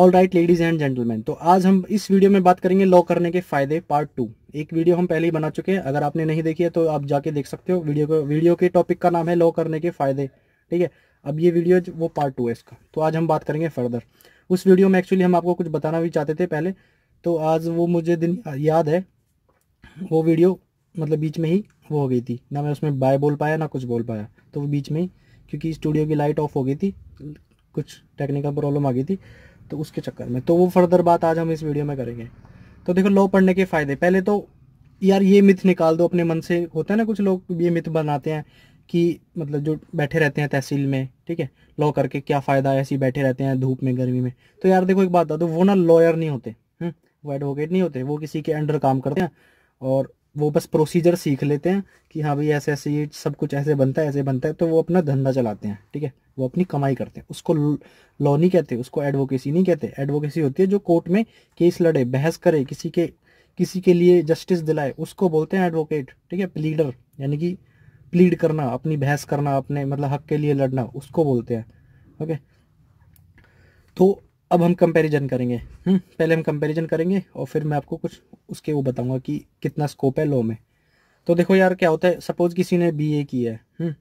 All right ladies and gentleman तो आज हम इस वीडियो में बात करेंगे लॉ करने के फायदे पार्ट टू एक वीडियो हम पहले ही बना चुके हैं अगर आपने नहीं देखी है तो आप जाके देख सकते हो वीडियो को वीडियो के टॉपिक का नाम है लॉ करने के फायदे ठीक है अब ये वीडियो वो पार्ट टू है इसका तो आज हम बात करेंगे फर्दर उस वीडियो में एक्चुअली हम आपको कुछ बताना भी चाहते थे पहले तो आज वो मुझे दिन याद है वो वीडियो मतलब बीच में ही वो हो गई थी ना मैं उसमें बाय बोल पाया ना कुछ बोल पाया तो वो बीच में ही क्योंकि स्टूडियो की लाइट ऑफ हो गई थी कुछ टेक्निकल प्रॉब्लम आ गई थी तो उसके चक्कर में तो वो फर्दर बात आज हम इस वीडियो में करेंगे तो देखो लॉ पढ़ने के फ़ायदे पहले तो यार ये मिथ निकाल दो अपने मन से होता है ना कुछ लोग ये मिथ बनाते हैं कि मतलब जो बैठे रहते हैं तहसील में ठीक है लॉ करके क्या फ़ायदा है ऐसे बैठे रहते हैं धूप में गर्मी में तो यार देखो एक बात बता दो वो ना लॉयर नहीं होते हम्म, वो एडवोकेट नहीं होते वो किसी के अंडर काम करते हैं और वो बस प्रोसीजर सीख लेते हैं कि हाँ भाई ऐसे ऐसे ये सब कुछ ऐसे बनता है ऐसे बनता है तो वो अपना धंधा चलाते हैं ठीक है वो अपनी कमाई करते हैं उसको लॉ नहीं कहते उसको एडवोकेसी नहीं कहते एडवोकेसी होती है जो कोर्ट में केस लड़े बहस करे किसी के किसी के लिए जस्टिस दिलाए उसको बोलते हैं एडवोकेट ठीक है प्लीडर यानी कि प्लीड करना अपनी बहस करना अपने मतलब हक के लिए लड़ना उसको बोलते हैं ओके तो अब हम कंपैरिजन करेंगे हम्म पहले हम कंपैरिजन करेंगे और फिर मैं आपको कुछ उसके वो बताऊंगा कि कितना स्कोप है लो में तो देखो यार क्या होता है सपोज किसी ने बी ए किया है हुँ? हम्म,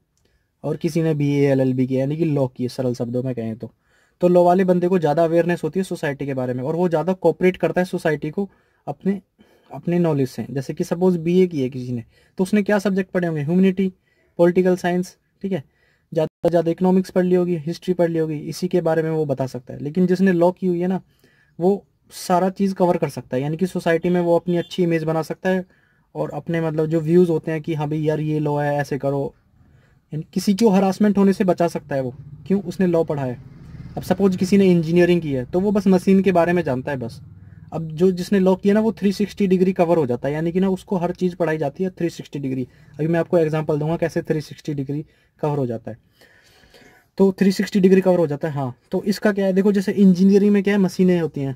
और किसी ने B A L L B किया यानी कि लॉ की है सरल शब्दों में कहें तो तो लॉ वाले बंदे को ज़्यादा अवेयरनेस होती है सोसाइटी के बारे में और वो ज़्यादा कॉपरेट करता है सोसाइटी को अपने अपने नॉलेज से जैसे कि सपोज बी ए की है किसी ने तो उसने क्या सब्जेक्ट पढ़े होंगे ह्यूमनिटी पॉलिटिकल साइंस ठीक है ज़्यादा इकोनॉमिक्स पढ़ ली होगी हिस्ट्री पढ़ ली होगी इसी के बारे में वो बता सकता है लेकिन जिसने लॉ की हुई है ना वो सारा चीज़ कवर कर सकता है यानी कि सोसाइटी में वो अपनी अच्छी इमेज बना सकता है और अपने मतलब जो व्यूज़ होते हैं कि हाँ भाई यार ये लॉ है ऐसे करो यानी किसी को हरासमेंट होने से बचा सकता है वो क्यों उसने लॉ पढ़ा है अब सपोज किसी ने इंजीनियरिंग की है तो वो बस मशीन के बारे में जानता है बस अब जो जिसने लॉ किया ना वो 360 डिग्री कवर हो जाता है यानी कि ना उसको हर चीज़ पढ़ाई जाती है 360 डिग्री अभी मैं आपको एग्जांपल दूंगा कैसे 360 डिग्री कवर हो जाता है तो 360 डिग्री कवर हो जाता है हाँ तो इसका क्या है देखो जैसे इंजीनियरिंग में क्या है मशीनें होती हैं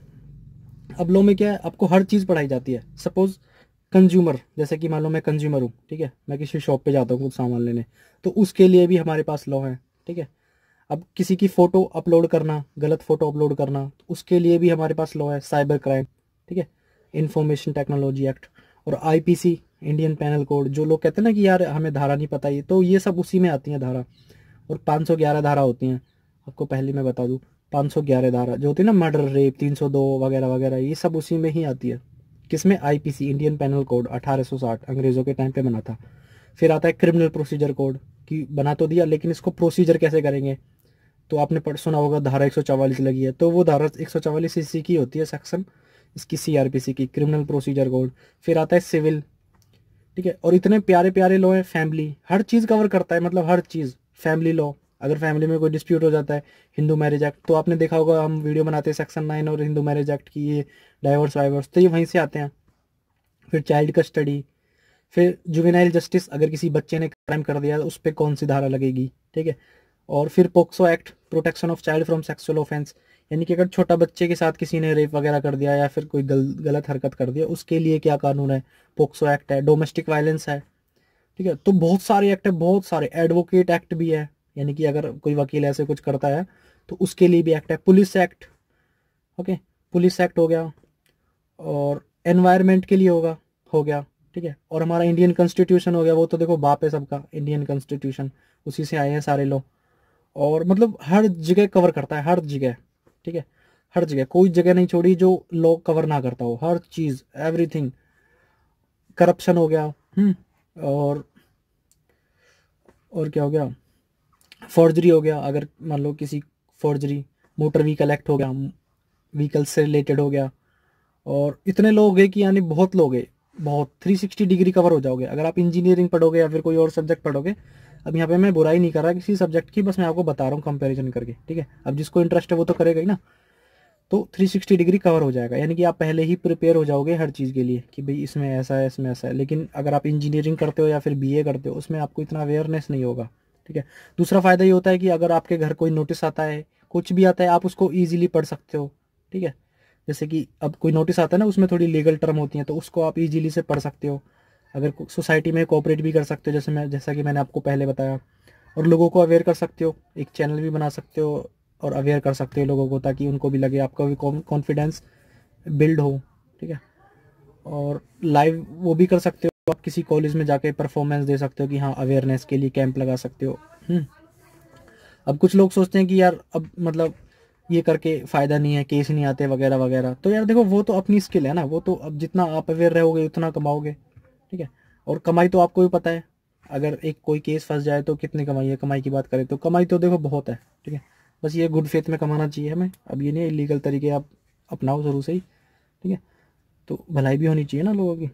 अब लो में क्या है आपको हर चीज़ पढ़ाई जाती है सपोज़ कंज्यूमर जैसे कि मान लो मैं कंज्यूमर हूँ ठीक है मैं किसी शॉप पे जाता हूँ कुछ सामान लेने तो उसके लिए भी हमारे पास लॉ है ठीक है अब किसी की फ़ोटो अपलोड करना गलत फ़ोटो अपलोड करना तो उसके लिए भी हमारे पास लॉ है साइबर क्राइम ठीक है इंफॉर्मेशन टेक्नोलॉजी एक्ट और आईपीसी इंडियन पैनल कोड जो लोग कहते हैं ना कि यार हमें धारा नहीं पता ये तो ये सब उसी में आती हैं धारा और 511 धारा होती हैं आपको पहले मैं बता दूँ 511 धारा जो होती है ना मर्डर रेप 302 वगैरह वगैरह ये सब उसी में ही आती है किसमें आईपीसी इंडियन पैनल कोड 1860 अंग्रेज़ों के टाइम पे बना था फिर आता है क्रिमिनल प्रोसीजर कोड कि बना तो दिया लेकिन इसको प्रोसीजर कैसे करेंगे तो आपने पढ़ सुना होगा धारा एक लगी है तो वो धारा एक इसी की होती है सेक्शन इसकी सी की क्रिमिनल प्रोसीजर कोड फिर आता है सिविल ठीक है और इतने प्यारे प्यारे लॉ हैं फैमिली हर चीज़ कवर करता है मतलब हर चीज़ फैमिली लॉ अगर फैमिली में कोई डिस्प्यूट हो जाता है हिंदू मैरिज एक्ट तो आपने देखा होगा हम वीडियो बनाते हैं सेक्शन नाइन और हिंदू मैरिज एक्ट की ये डाइवर्स वाइवर्स तो ये वहीं से आते हैं फिर चाइल्ड कस्टडी फिर जुवेनाइल जस्टिस अगर किसी बच्चे ने क्राइम कर दिया उस पर कौन सी धारा लगेगी ठीक है और फिर POCSO act protection of child from sexual offence यानी कि अगर छोटा बच्चे के साथ किसी ने रेप वगैरह कर दिया या फिर कोई गल, गलत हरकत कर दिया उसके लिए क्या कानून है पोक्सो एक्ट है डोमेस्टिक वायलेंस है ठीक है तो बहुत सारे एक्ट है बहुत सारे एडवोकेट एक्ट भी है यानी कि अगर कोई वकील ऐसे कुछ करता है तो उसके लिए भी एक्ट है police act okay police act हो गया और एनवायरमेंट के लिए होगा हो गया ठीक है और हमारा इंडियन कॉन्स्टिट्यूशन हो गया वो तो देखो बाप है सबका इंडियन कॉन्स्टिट्यूशन उसी से आए हैं सारे लोग और मतलब हर जगह कवर करता है हर जगह ठीक है हर जगह कोई जगह नहीं छोड़ी जो लॉ कवर ना करता हो हर चीज़ एवरीथिंग करप्शन हो गया हम्म और और क्या हो गया फॉर्जरी हो गया अगर मान लो किसी फॉर्जरी मोटर व्हीकल एक्ट हो गया व्हीकल से रिलेटेड हो गया और इतने लोग गए कि यानी बहुत लोग गए बहुत 360 डिग्री कवर हो जाओगे अगर आप इंजीनियरिंग पढ़ोगे या फिर कोई और सब्जेक्ट पढ़ोगे अब यहाँ पे मैं बुराई नहीं कर रहा किसी सब्जेक्ट की बस मैं आपको बता रहा हूँ कंपैरिजन करके ठीक है अब जिसको इंटरेस्ट है वो तो करेगा ही ना तो 360 डिग्री कवर हो जाएगा यानी कि आप पहले ही प्रिपेयर हो जाओगे हर चीज़ के लिए कि भाई इसमें ऐसा है इसमें ऐसा है लेकिन अगर आप इंजीनियरिंग करते हो या फिर बीए करते हो उसमें आपको इतना अवेयरनेस नहीं होगा ठीक है दूसरा फ़ायदा ये होता है कि अगर आपके घर कोई नोटिस आता है कुछ भी आता है आप उसको ईजिली पढ़ सकते हो ठीक है जैसे कि अब कोई नोटिस आता है ना उसमें थोड़ी लीगल टर्म होती हैं तो उसको आप ईजिली से पढ़ सकते हो अगर सोसाइटी में कोऑपरेट भी कर सकते हो जैसे मैं जैसा कि मैंने आपको पहले बताया और लोगों को अवेयर कर सकते हो एक चैनल भी बना सकते हो और अवेयर कर सकते हो लोगों को ताकि उनको भी लगे आपका भी कॉन्फिडेंस बिल्ड हो ठीक है और लाइव वो भी कर सकते हो आप किसी कॉलेज में जाके परफॉर्मेंस दे सकते हो कि हाँ अवेयरनेस के लिए कैंप लगा सकते हो हम्म। अब कुछ लोग सोचते हैं कि यार अब मतलब ये करके फ़ायदा नहीं है केस नहीं आते वगैरह वगैरह तो यार देखो वो तो अपनी स्किल है ना वो तो अब जितना आप अवेयर रहोगे उतना कमाओगे ठीक है और कमाई तो आपको भी पता है अगर एक कोई केस फंस जाए तो कितनी कमाई है कमाई की बात करें तो कमाई तो देखो बहुत है ठीक है बस ये गुड फेथ में कमाना चाहिए हमें अब ये नहीं इलीगल तरीके आप अपनाओ शुरू से ही ठीक है तो भलाई भी होनी चाहिए ना लोगों की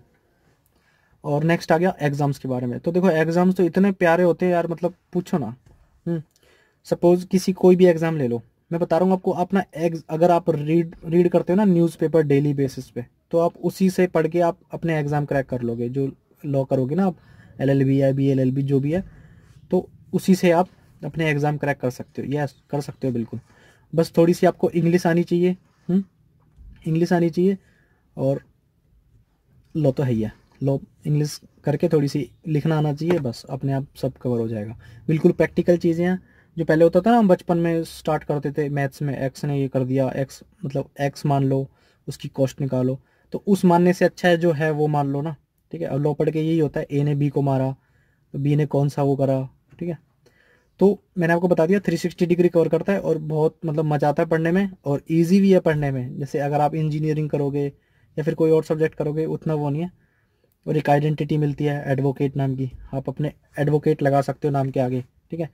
और नेक्स्ट आ गया एग्ज़ाम्स के बारे में तो देखो एग्ज़ाम्स तो इतने प्यारे होते हैं यार मतलब पूछो ना सपोज़ हम्म, किसी कोई भी एग्ज़ाम ले लो मैं बता रहा हूँ आपको अपना एग्ज अगर आप रीड रीड करते हो ना न्यूज़पेपर डेली बेसिस पे तो आप उसी से पढ़ के आप अपने एग्ज़ाम क्रैक कर लोगे जो लॉ करोगे ना आप एल एल बी या बी एल एल बी जो भी है तो उसी से आप अपने एग्ज़ाम क्रैक कर सकते हो यस कर सकते हो बिल्कुल बस थोड़ी सी आपको इंग्लिश आनी चाहिए इंग्लिश हम्म? आनी चाहिए और लो तो है ही है लो इंग्लिश करके थोड़ी सी लिखना आना चाहिए बस अपने आप सब कवर हो जाएगा बिल्कुल प्रैक्टिकल चीज़ें हैं जो पहले होता था ना हम बचपन में स्टार्ट करते थे मैथ्स में एक्स ने ये कर दिया एक्स मतलब एक्स मान लो उसकी कॉस्ट निकालो तो उस मानने से अच्छा है जो है वो मान लो ना ठीक है अब लो पढ़ के यही होता है ए ने बी को मारा तो बी ने कौन सा वो करा ठीक है तो मैंने आपको बता दिया 360 डिग्री कवर करता है और बहुत मतलब मजा आता है पढ़ने में और इजी भी है पढ़ने में जैसे अगर आप इंजीनियरिंग करोगे या फिर कोई और सब्जेक्ट करोगे उतना वो नहीं है और एक आइडेंटिटी मिलती है एडवोकेट नाम की आप अपने एडवोकेट लगा सकते हो नाम के आगे ठीक है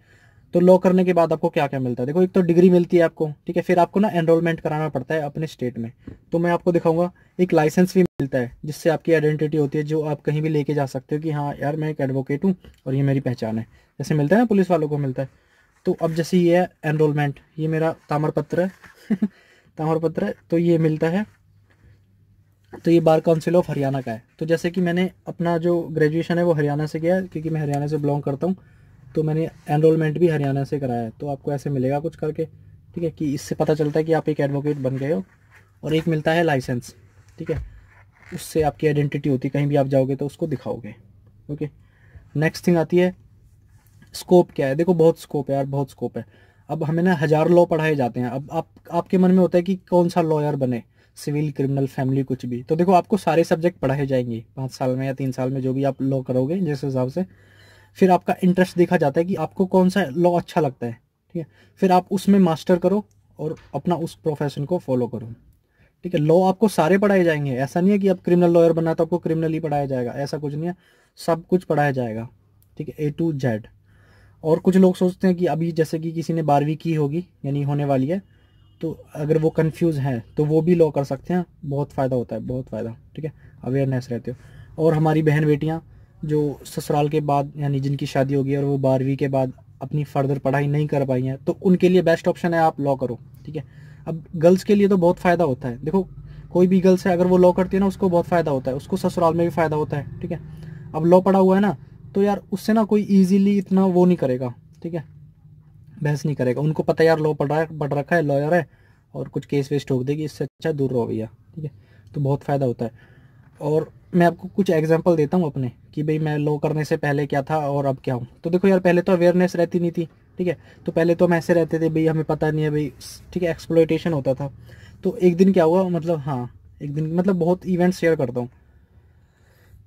तो लॉ करने के बाद आपको क्या क्या मिलता है देखो एक तो डिग्री मिलती है आपको ठीक है फिर आपको ना एनरोलमेंट कराना पड़ता है अपने स्टेट में तो मैं आपको दिखाऊंगा एक लाइसेंस भी मिलता है जिससे आपकी आइडेंटिटी होती है जो आप कहीं भी लेके जा सकते हो कि हाँ यार मैं एक एडवोकेट हूँ और ये मेरी पहचान है जैसे मिलता है ना पुलिस वालों को मिलता है तो अब जैसे ये है एनरोलमेंट ये मेरा पत्र है पत्र है तो ये मिलता है तो ये बार काउंसिल ऑफ हरियाणा का है तो जैसे कि मैंने अपना जो ग्रेजुएशन है वो हरियाणा से किया क्योंकि मैं हरियाणा से बिलोंग करता हूँ तो मैंने एनरोलमेंट भी हरियाणा से कराया है तो आपको ऐसे मिलेगा कुछ करके ठीक है कि इससे पता चलता है कि आप एक एडवोकेट बन गए हो और एक मिलता है लाइसेंस ठीक है उससे आपकी आइडेंटिटी होती है कहीं भी आप जाओगे तो उसको दिखाओगे ओके नेक्स्ट थिंग आती है स्कोप क्या है देखो बहुत स्कोप है यार बहुत स्कोप है अब हमें ना हज़ार लॉ पढ़ाए जाते हैं अब आप आपके मन में होता है कि कौन सा लॉयर बने सिविल क्रिमिनल फैमिली कुछ भी तो देखो आपको सारे सब्जेक्ट पढ़ाए जाएंगे पाँच साल में या तीन साल में जो भी आप लॉ करोगे जिस हिसाब से फिर आपका इंटरेस्ट देखा जाता है कि आपको कौन सा लॉ अच्छा लगता है ठीक है फिर आप उसमें मास्टर करो और अपना उस प्रोफेशन को फॉलो करो ठीक है लॉ आपको सारे पढ़ाए जाएंगे ऐसा नहीं है कि आप क्रिमिनल लॉयर बना तो आपको क्रिमिनल ही पढ़ाया जाएगा ऐसा कुछ नहीं है सब कुछ पढ़ाया जाएगा ठीक है ए टू जेड और कुछ लोग सोचते हैं कि अभी जैसे कि किसी ने बारहवीं की होगी यानी होने वाली है तो अगर वो कंफ्यूज हैं तो वो भी लॉ कर सकते हैं बहुत फ़ायदा होता है बहुत फ़ायदा ठीक है अवेयरनेस रहते हो और हमारी बहन बेटियाँ जो ससुराल के बाद यानी जिनकी शादी होगी और वो बारहवीं के बाद अपनी फर्दर पढ़ाई नहीं कर पाई हैं तो उनके लिए बेस्ट ऑप्शन है आप लॉ करो ठीक है अब गर्ल्स के लिए तो बहुत फ़ायदा होता है देखो कोई भी गर्ल्स है अगर वो लॉ करती है ना उसको बहुत फ़ायदा होता है उसको ससुराल में भी फ़ायदा होता है ठीक है अब लॉ पढ़ा हुआ है ना तो यार उससे ना कोई ईजिली इतना वो नहीं करेगा ठीक है बहस नहीं करेगा उनको पता यार लॉ पढ़ रहा है पढ़ रखा है लॉयर है और कुछ केस वेस्ट ठोक देगी इससे अच्छा दूर रहो भैया ठीक है तो बहुत फ़ायदा होता है और मैं आपको कुछ एग्जाम्पल देता हूँ अपने कि भाई मैं लो करने से पहले क्या था और अब क्या हूँ तो देखो यार पहले तो अवेयरनेस रहती नहीं थी ठीक है तो पहले तो हम ऐसे रहते थे भाई हमें पता नहीं है भाई ठीक है एक्सप्लोइटेशन होता था तो एक दिन क्या हुआ मतलब हाँ एक दिन मतलब बहुत इवेंट शेयर करता हूँ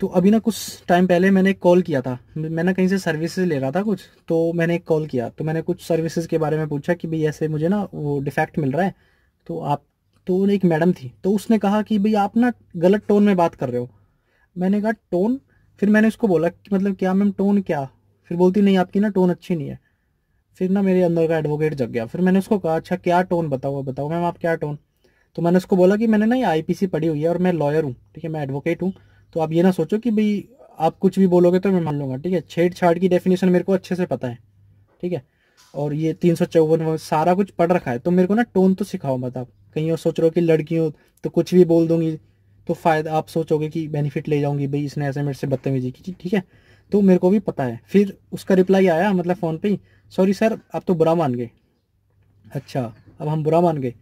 तो अभी ना कुछ टाइम पहले मैंने कॉल किया था मैं ना कहीं से सर्विसेज ले रहा था कुछ तो मैंने एक कॉल किया तो मैंने कुछ सर्विसेज के बारे में पूछा कि भाई ऐसे मुझे ना वो डिफेक्ट मिल रहा है तो आप तो एक मैडम थी तो उसने कहा कि भाई आप ना गलत टोन में बात कर रहे हो मैंने कहा टोन फिर मैंने उसको बोला कि मतलब क्या मैम टोन क्या फिर बोलती नहीं आपकी ना टोन अच्छी नहीं है फिर ना मेरे अंदर का एडवोकेट जग गया फिर मैंने उसको कहा अच्छा क्या टोन बताओ बताओ मैम आप क्या टोन तो मैंने उसको बोला कि मैंने ना ये आई पढ़ी हुई है और मैं लॉयर हूँ ठीक है मैं एडवोकेट हूँ तो आप ये ना सोचो कि भाई आप कुछ भी बोलोगे तो मैं मान लूँगा ठीक है छेड़छाड़ की डेफिनेशन मेरे को अच्छे से पता है ठीक है और ये तीन सौ चौवन सारा कुछ पढ़ रखा है तो मेरे को ना टोन तो सिखाओ मत आप कहीं और सोच रहे हो कि लड़कियों तो कुछ भी बोल दूंगी तो फ़ायदा आप सोचोगे कि बेनिफिट ले जाऊंगी भाई इसने ऐसे मेरे से बदतमीजी की ठीक है तो मेरे को भी पता है फिर उसका रिप्लाई आया मतलब फ़ोन पे ही सॉरी सर आप तो बुरा मान गए अच्छा अब हम बुरा मान गए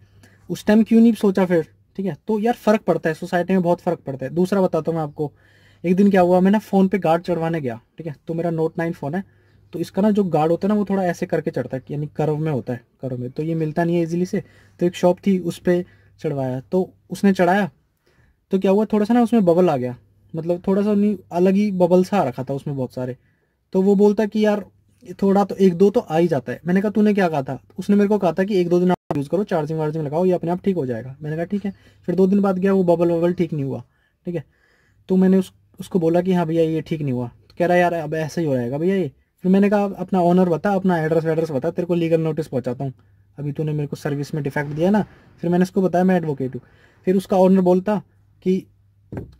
उस टाइम क्यों नहीं सोचा फिर ठीक है तो यार फ़र्क पड़ता है सोसाइटी में बहुत फ़र्क पड़ता है दूसरा बताता हूँ मैं आपको एक दिन क्या हुआ मैं ना फ़ोन पे गार्ड चढ़वाने गया ठीक है तो मेरा नोट नाइन फ़ोन है तो इसका ना जो गार्ड होता है ना वो थोड़ा ऐसे करके चढ़ता है यानी कर्व में होता है कर्व में तो ये मिलता नहीं है इजीली से तो एक शॉप थी उस पर चढ़वाया तो उसने चढ़ाया तो क्या हुआ थोड़ा सा ना उसमें बबल आ गया मतलब थोड़ा सा नहीं अलग ही बबल सा आ रखा था उसमें बहुत सारे तो वो बोलता कि यार थोड़ा तो एक दो तो आ ही जाता है मैंने कहा तूने क्या कहा था उसने मेरे को कहा था कि एक दो दिन आप यूज़ करो चार्जिंग वार्जिंग लगाओ ये अपने आप ठीक हो जाएगा मैंने कहा ठीक है फिर दो दिन बाद गया वो बबल वबल ठीक नहीं हुआ ठीक है तो मैंने उस उसको बोला कि हाँ भैया ये ठीक नहीं हुआ तो कह रहा यार अब ऐसा ही हो जाएगा भैया ये फिर मैंने कहा अपना ऑनर बता अपना एड्रेस वेड्रेस बता तेरे को लीगल नोटिस पहुँचाता हूँ अभी तूने मेरे को सर्विस में डिफेक्ट दिया ना फिर मैंने उसको बताया मैं एडवोकेट हूँ फिर उसका ऑनर बोलता कि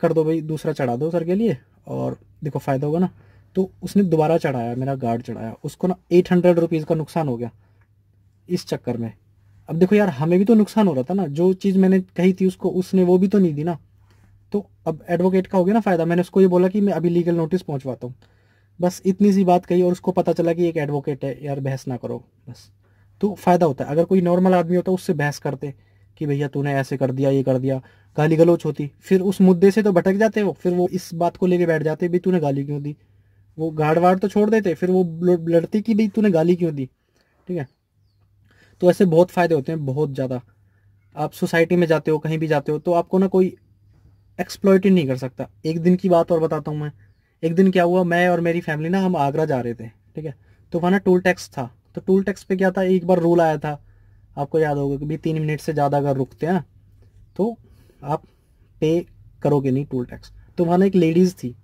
कर दो भाई दूसरा चढ़ा दो सर के लिए और देखो फ़ायदा होगा ना तो उसने दोबारा चढ़ाया मेरा गार्ड चढ़ाया उसको ना एट हंड्रेड रुपीज़ का नुकसान हो गया इस चक्कर में अब देखो यार हमें भी तो नुकसान हो रहा था ना जो चीज़ मैंने कही थी उसको उसने वो भी तो नहीं दी ना तो अब एडवोकेट का हो गया ना फ़ायदा मैंने उसको ये बोला कि मैं अभी लीगल नोटिस पहुँचवाता हूँ बस इतनी सी बात कही और उसको पता चला कि एक एडवोकेट है यार बहस ना करो बस तो फ़ायदा होता है अगर कोई नॉर्मल आदमी होता उससे बहस करते कि भैया तूने ऐसे कर दिया ये कर दिया गाली गलोच होती फिर उस मुद्दे से तो भटक जाते वो फिर वो इस बात को लेके बैठ जाते भी तूने गाली क्यों दी वो गाड़ वाड़ तो छोड़ देते फिर वो लड़ती कि भाई तूने गाली क्यों दी ठीक है तो ऐसे बहुत फ़ायदे होते हैं बहुत ज़्यादा आप सोसाइटी में जाते हो कहीं भी जाते हो तो आपको ना कोई ही नहीं कर सकता एक दिन की बात और बताता हूँ मैं एक दिन क्या हुआ मैं और मेरी फैमिली ना हम आगरा जा रहे थे ठीक है तो वहाँ ना टूल टैक्स था तो टूल टैक्स पे क्या था एक बार रूल आया था आपको याद होगा कि भाई तीन मिनट से ज़्यादा अगर रुकते हैं तो आप पे करोगे नहीं टूल टैक्स तो वहाँ ना एक लेडीज़ थी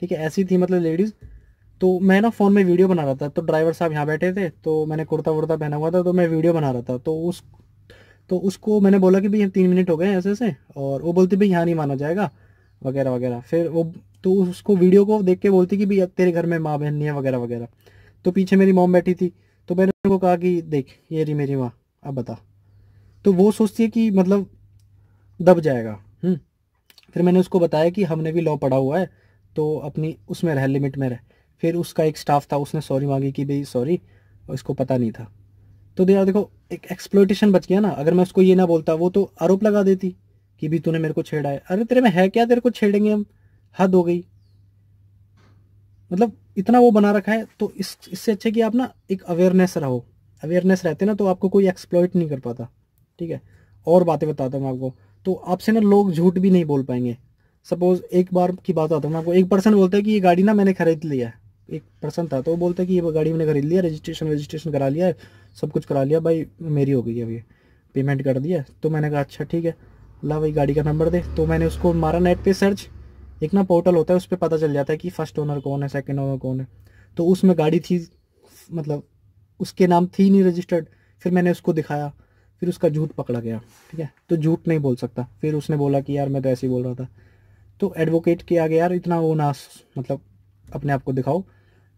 ठीक है ऐसी थी मतलब लेडीज़ तो मैं ना फ़ोन में वीडियो बना रहा था तो ड्राइवर साहब यहाँ बैठे थे तो मैंने कुर्ता वुर्ता पहना हुआ था तो मैं वीडियो बना रहा था तो उस तो उसको मैंने बोला कि भाई तीन मिनट हो गए ऐसे ऐसे और वो बोलती भाई यहाँ नहीं माना जाएगा वगैरह वगैरह फिर वो तो उसको वीडियो को देख के बोलती कि भैया तेरे घर में माँ बहन नहीं है वगैरह वगैरह तो पीछे मेरी मोम बैठी थी तो मैंने उनको कहा कि देख ये रही मेरी माँ अब बता तो वो सोचती है कि मतलब दब जाएगा हम्म। फिर मैंने उसको बताया कि हमने भी लॉ पढ़ा हुआ है तो अपनी उसमें रह लिमिट में रह फिर उसका एक स्टाफ था उसने सॉरी मांगी कि भाई सॉरी इसको पता नहीं था तो यार देखो एक एक्सप्लोटेशन बच गया ना अगर मैं उसको ये ना बोलता वो तो आरोप लगा देती कि भी तूने मेरे को छेड़ा है अरे तेरे में है क्या तेरे को छेड़ेंगे हम हद हो गई मतलब इतना वो बना रखा है तो इस इससे अच्छे कि आप ना एक अवेयरनेस रहो अवेयरनेस रहते ना तो आपको कोई एक्सप्लॉयट नहीं कर पाता ठीक है और बातें बताता हूँ आपको तो आपसे ना लोग झूठ भी नहीं बोल पाएंगे सपोज एक बार की बात आता हूँ मैं आपको एक पर्सन बोलता है कि ये गाड़ी ना मैंने खरीद लिया है एक पर्सन था तो वो बोलता है कि ये गाड़ी मैंने खरीद लिया रजिस्ट्रेशन रजिस्ट्रेशन करा लिया सब कुछ करा लिया भाई मेरी हो गई है पेमेंट कर दिया तो मैंने कहा अच्छा ठीक है ला भाई गाड़ी का नंबर दे तो मैंने उसको मारा नेट पे सर्च एक ना पोर्टल होता है उस पर पता चल जाता है कि फर्स्ट ओनर कौन है सेकंड ओनर कौन है तो उसमें गाड़ी थी मतलब उसके नाम थी नहीं रजिस्टर्ड फिर मैंने उसको दिखाया फिर उसका झूठ पकड़ा गया ठीक है तो झूठ नहीं बोल सकता फिर उसने बोला कि यार मैं तो ऐसे ही बोल रहा था तो एडवोकेट के गया यार इतना वो ना मतलब अपने आप को दिखाओ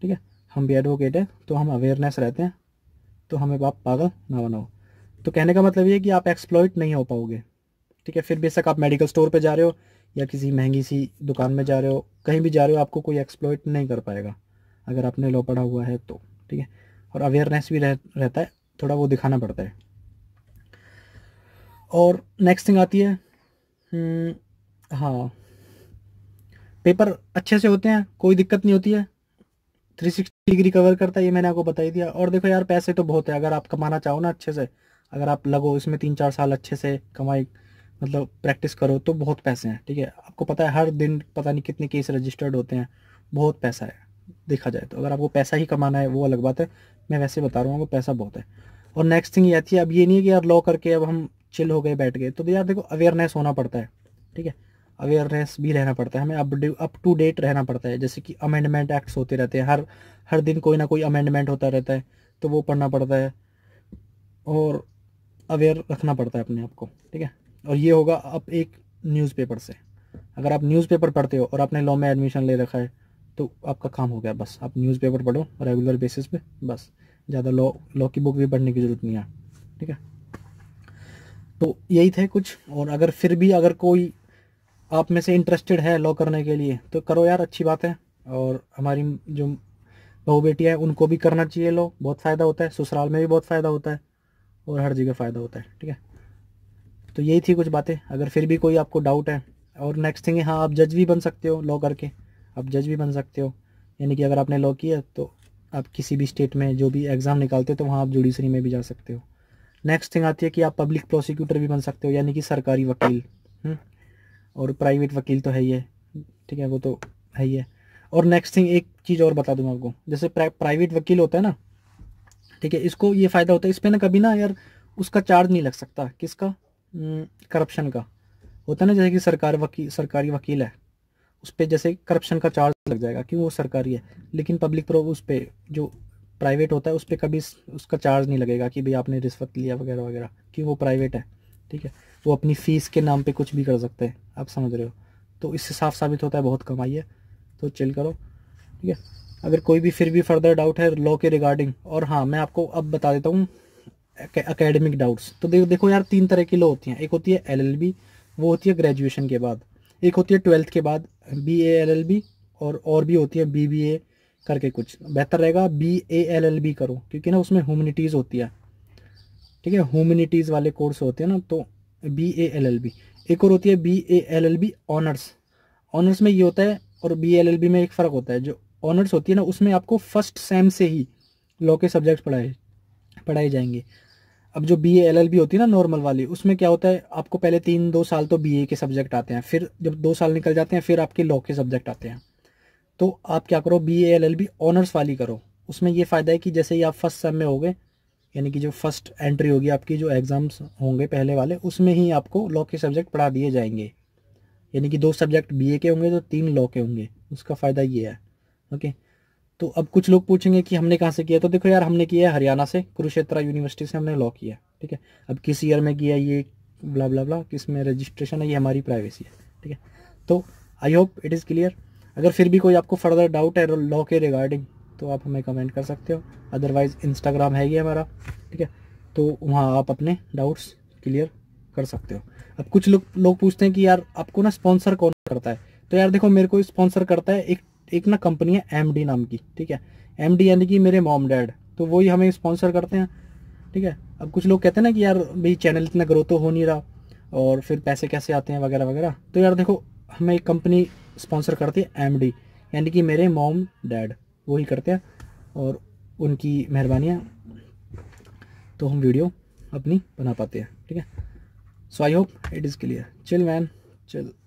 ठीक है हम भी एडवोकेट हैं तो हम अवेयरनेस रहते हैं तो हमें बाप पागल ना बनाओ तो कहने का मतलब ये कि आप एक्सप्लॉयट नहीं हो पाओगे ठीक है फिर बेशक आप मेडिकल स्टोर पे जा रहे हो या किसी महंगी सी दुकान में जा रहे हो कहीं भी जा रहे हो आपको कोई एक्सप्लोइट नहीं कर पाएगा अगर आपने लो पढ़ा हुआ है तो ठीक है और अवेयरनेस भी रह, रहता है थोड़ा वो दिखाना पड़ता है और नेक्स्ट थिंग आती है हम्म, हाँ पेपर अच्छे से होते हैं कोई दिक्कत नहीं होती है थ्री सिक्सटी डिग्री कवर करता है ये मैंने आपको बता ही दिया और देखो यार पैसे तो बहुत है अगर आप कमाना चाहो ना अच्छे से अगर आप लगो इसमें तीन चार साल अच्छे से कमाई मतलब प्रैक्टिस करो तो बहुत पैसे हैं ठीक है आपको पता है हर दिन पता नहीं कितने केस रजिस्टर्ड होते हैं बहुत पैसा है देखा जाए तो अगर आपको पैसा ही कमाना है वो अलग बात है मैं वैसे बता रहा हूँ आपको पैसा बहुत है और नेक्स्ट थिंग ये थी अब ये नहीं है कि यार लॉ करके अब हम चिल हो गए बैठ गए तो यार देखो अवेयरनेस होना पड़ता है ठीक है अवेयरनेस भी रहना पड़ता है हमें अप टू डेट रहना पड़ता है जैसे कि अमेंडमेंट एक्ट्स होते रहते हैं हर हर दिन कोई ना कोई अमेंडमेंट होता रहता है तो वो पढ़ना पड़ता है और अवेयर रखना पड़ता है अपने आप को ठीक है और ये होगा आप एक न्यूज़पेपर से अगर आप न्यूज़पेपर पढ़ते हो और आपने लॉ में एडमिशन ले रखा है तो आपका काम हो गया बस आप न्यूज़पेपर पढ़ो रेगुलर बेसिस पे बस ज़्यादा लॉ लॉ की बुक भी पढ़ने की ज़रूरत नहीं है ठीक है तो यही थे कुछ और अगर फिर भी अगर कोई आप में से इंटरेस्टेड है लॉ करने के लिए तो करो यार अच्छी बात है और हमारी जो बहू बेटियाँ हैं उनको भी करना चाहिए लॉ बहुत फ़ायदा होता है ससुराल में भी बहुत फ़ायदा होता है और हर जगह फ़ायदा होता है ठीक है तो यही थी कुछ बातें अगर फिर भी कोई आपको डाउट है और नेक्स्ट थिंग है हाँ आप जज भी बन सकते हो लॉ करके आप जज भी बन सकते हो यानी कि अगर आपने लॉ किया तो आप किसी भी स्टेट में जो भी एग्ज़ाम निकालते हो तो वहाँ आप जुडिशरी में भी जा सकते हो नेक्स्ट थिंग आती है कि आप पब्लिक प्रोसिक्यूटर भी बन सकते हो यानी कि सरकारी वकील हम्म। और प्राइवेट वकील तो है ही है ठीक है वो तो है ही है और नेक्स्ट थिंग एक चीज़ और बता दूँ आपको जैसे प्राइवेट वकील होता है ना ठीक है इसको ये फ़ायदा होता है इस पर ना कभी ना यार उसका चार्ज नहीं लग सकता किसका करप्शन हम्म, का होता है ना जैसे कि सरकार वकील सरकारी वकील है उस पर जैसे करप्शन का चार्ज लग जाएगा कि वो सरकारी है लेकिन पब्लिक प्रो उस पर जो प्राइवेट होता है उस पर कभी उसका चार्ज नहीं लगेगा कि भाई आपने रिश्वत लिया वगैरह वगैरह कि वो प्राइवेट है ठीक है वो अपनी फ़ीस के नाम पर कुछ भी कर सकते हैं आप समझ रहे हो तो इससे साफ साबित होता है बहुत कमाई है तो चिल करो ठीक है अगर कोई भी फिर भी फर्दर डाउट है लॉ के रिगार्डिंग और हाँ मैं आपको अब बता देता हूँ अकेडमिक डाउट्स तो देखो देखो यार तीन तरह की लो होती हैं एक होती है एलएलबी वो होती है ग्रेजुएशन के बाद एक होती है ट्वेल्थ के बाद B A L L B और और भी होती है बी बी ए करके कुछ बेहतर रहेगा B A L L B करो क्योंकि ना उसमें ह्यूमनिटीज़ होती है ठीक है ह्यूमनिटीज़ वाले कोर्स होते हैं ना तो B A L L B एक और होती है B A L L B honours honours में ये होता है और बी एल एल बी में एक फ़र्क होता है जो ऑनर्स होती है ना उसमें आपको फर्स्ट सेम से ही लॉ के सब्जेक्ट पढ़ाए पढ़ाए जाएंगे अब जो बी एल एल बी होती है ना नॉर्मल वाली उसमें क्या होता है आपको पहले तीन दो साल तो बी ए के सब्जेक्ट आते हैं फिर जब दो साल निकल जाते हैं फिर आपके लॉ के सब्जेक्ट आते हैं तो आप क्या करो B L L B honours वाली करो उसमें ये फ़ायदा है कि जैसे ही आप फर्स्ट सेम में हो गए यानी कि जो फर्स्ट एंट्री होगी आपकी जो एग्ज़ाम्स होंगे पहले वाले उसमें ही आपको लॉ के सब्जेक्ट पढ़ा दिए जाएंगे यानी कि दो सब्जेक्ट बी के होंगे तो तीन लॉ के होंगे उसका फ़ायदा ये है ओके तो अब कुछ लोग पूछेंगे कि हमने कहाँ से किया तो देखो यार हमने किया है हरियाणा से कुरुक्षेत्रा यूनिवर्सिटी से हमने लॉ किया ठीक है अब किस ईयर में किया ये ब्ला ब्ला ब्ला किस में रजिस्ट्रेशन है ये हमारी प्राइवेसी है ठीक है तो I hope it is clear अगर फिर भी कोई आपको फर्दर डाउट है लॉ के रिगार्डिंग तो आप हमें कमेंट कर सकते हो अदरवाइज़ इंस्टाग्राम है ही हमारा ठीक है तो वहाँ आप अपने डाउट्स क्लियर कर सकते हो अब कुछ लोग लोग पूछते हैं कि यार आपको ना स्पॉन्सर कौन करता है तो यार देखो मेरे को स्पॉन्सर करता है एक एक ना कंपनी है एम नाम की ठीक है एम यानी कि मेरे मॉम डैड तो वही हमें स्पॉन्सर करते हैं ठीक है अब कुछ लोग कहते हैं ना कि यार भाई चैनल इतना ग्रो तो हो नहीं रहा और फिर पैसे कैसे आते हैं वगैरह वगैरह तो यार देखो हमें एक कंपनी स्पॉन्सर करती है एम यानी कि मेरे मॉम डैड वही करते हैं और उनकी मेहरबानी है तो हम वीडियो अपनी बना पाते हैं ठीक है so I hope it is clear chill man chill